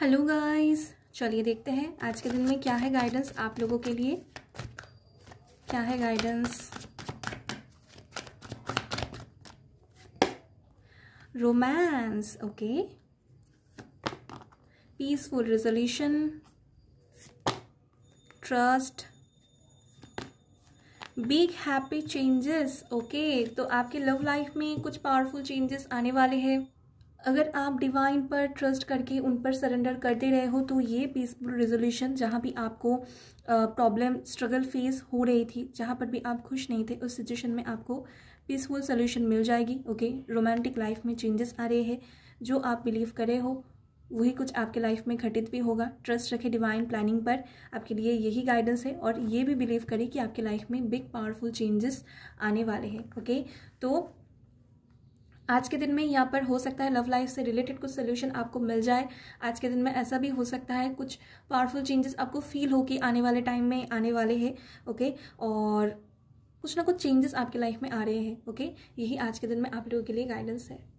hello guys चलिए देखते हैं आज के दिन में क्या है गाइडेंस आप लोगों के लिए क्या है guidance romance okay peaceful resolution trust big happy changes okay तो आपके लव लाइफ में कुछ पावरफुल चेंजेस आने वाले हैं अगर आप डिवाइन पर ट्रस्ट करके उन पर सरेंडर करते रहे हो तो ये पीसफुल रेजोल्यूशन जहाँ भी आपको प्रॉब्लम स्ट्रगल फेस हो रही थी जहाँ पर भी आप खुश नहीं थे उस सिचुएशन में आपको पीसफुल सोल्यूशन मिल जाएगी ओके रोमांटिक लाइफ में चेंजेस आ रहे हैं जो आप बिलीव करे हो वही कुछ आपके लाइफ में घटित भी होगा ट्रस्ट रखें डिवाइन प्लानिंग पर आपके लिए यही गाइडेंस है और ये भी बिलीव करें कि आपके लाइफ में बिग पावरफुल चेंजेस आने वाले हैं ओके तो आज के दिन में यहाँ पर हो सकता है लव लाइफ से रिलेटेड कुछ सोल्यूशन आपको मिल जाए आज के दिन में ऐसा भी हो सकता है कुछ पावरफुल चेंजेस आपको फील हो कि आने वाले टाइम में आने वाले हैं ओके और कुछ ना कुछ चेंजेस आपके लाइफ में आ रहे हैं ओके यही आज के दिन में आप लोगों के लिए गाइडेंस है